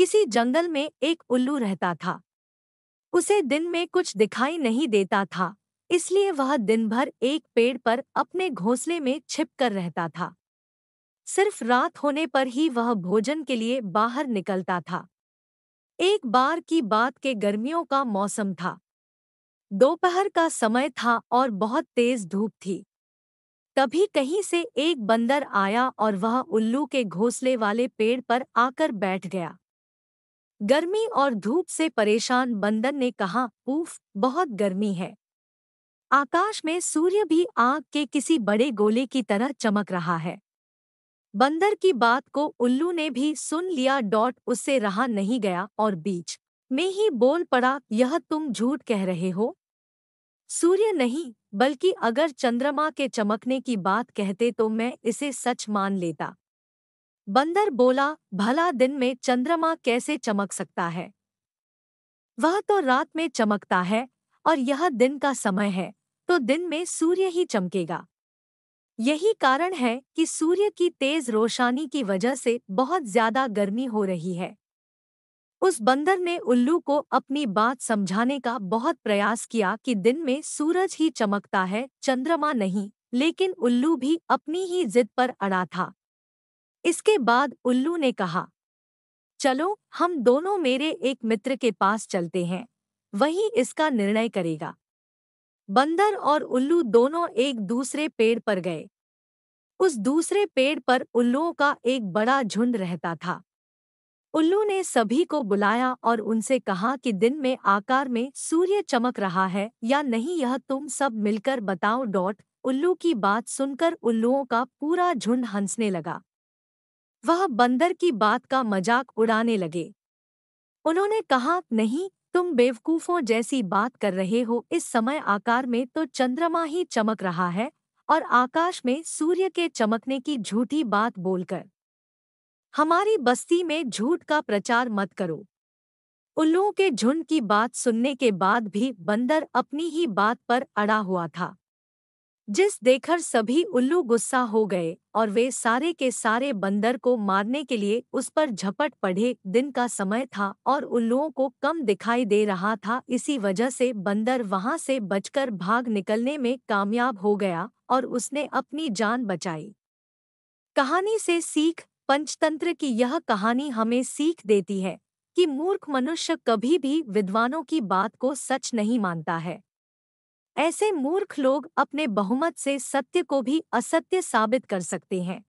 किसी जंगल में एक उल्लू रहता था उसे दिन में कुछ दिखाई नहीं देता था इसलिए वह दिन भर एक पेड़ पर अपने घोंसले में छिपकर रहता था सिर्फ रात होने पर ही वह भोजन के लिए बाहर निकलता था एक बार की बात के गर्मियों का मौसम था दोपहर का समय था और बहुत तेज धूप थी तभी कहीं से एक बंदर आया और वह उल्लू के घोंसले वाले पेड़ पर आकर बैठ गया गर्मी और धूप से परेशान बंदन ने कहा पूफ बहुत गर्मी है आकाश में सूर्य भी आग के किसी बड़े गोले की तरह चमक रहा है बंदर की बात को उल्लू ने भी सुन लिया डॉट उससे रहा नहीं गया और बीच में ही बोल पड़ा यह तुम झूठ कह रहे हो सूर्य नहीं बल्कि अगर चंद्रमा के चमकने की बात कहते तो मैं इसे सच मान लेता बंदर बोला भला दिन में चंद्रमा कैसे चमक सकता है वह तो रात में चमकता है और यह दिन का समय है तो दिन में सूर्य ही चमकेगा यही कारण है कि सूर्य की तेज रोशानी की वजह से बहुत ज्यादा गर्मी हो रही है उस बंदर ने उल्लू को अपनी बात समझाने का बहुत प्रयास किया कि दिन में सूरज ही चमकता है चंद्रमा नहीं लेकिन उल्लू भी अपनी ही जिद पर अड़ा था इसके बाद उल्लू ने कहा चलो हम दोनों मेरे एक मित्र के पास चलते हैं वही इसका निर्णय करेगा बंदर और उल्लू दोनों एक दूसरे पेड़ पर गए उस दूसरे पेड़ पर उल्लुओं का एक बड़ा झुंड रहता था उल्लू ने सभी को बुलाया और उनसे कहा कि दिन में आकार में सूर्य चमक रहा है या नहीं यह तुम सब मिलकर बताओ डॉट उल्लू की बात सुनकर उल्लुओं का पूरा झुंड हंसने लगा वह बंदर की बात का मजाक उड़ाने लगे उन्होंने कहा नहीं तुम बेवकूफों जैसी बात कर रहे हो इस समय आकार में तो चंद्रमा ही चमक रहा है और आकाश में सूर्य के चमकने की झूठी बात बोलकर हमारी बस्ती में झूठ का प्रचार मत करो उल्लुओं के झुंड की बात सुनने के बाद भी बंदर अपनी ही बात पर अड़ा हुआ था जिस देखकर सभी उल्लू गुस्सा हो गए और वे सारे के सारे बंदर को मारने के लिए उस पर झपट पड़े दिन का समय था और उल्लुओं को कम दिखाई दे रहा था इसी वजह से बंदर वहां से बचकर भाग निकलने में कामयाब हो गया और उसने अपनी जान बचाई कहानी से सीख पंचतंत्र की यह कहानी हमें सीख देती है कि मूर्ख मनुष्य कभी भी विद्वानों की बात को सच नहीं मानता है ऐसे मूर्ख लोग अपने बहुमत से सत्य को भी असत्य साबित कर सकते हैं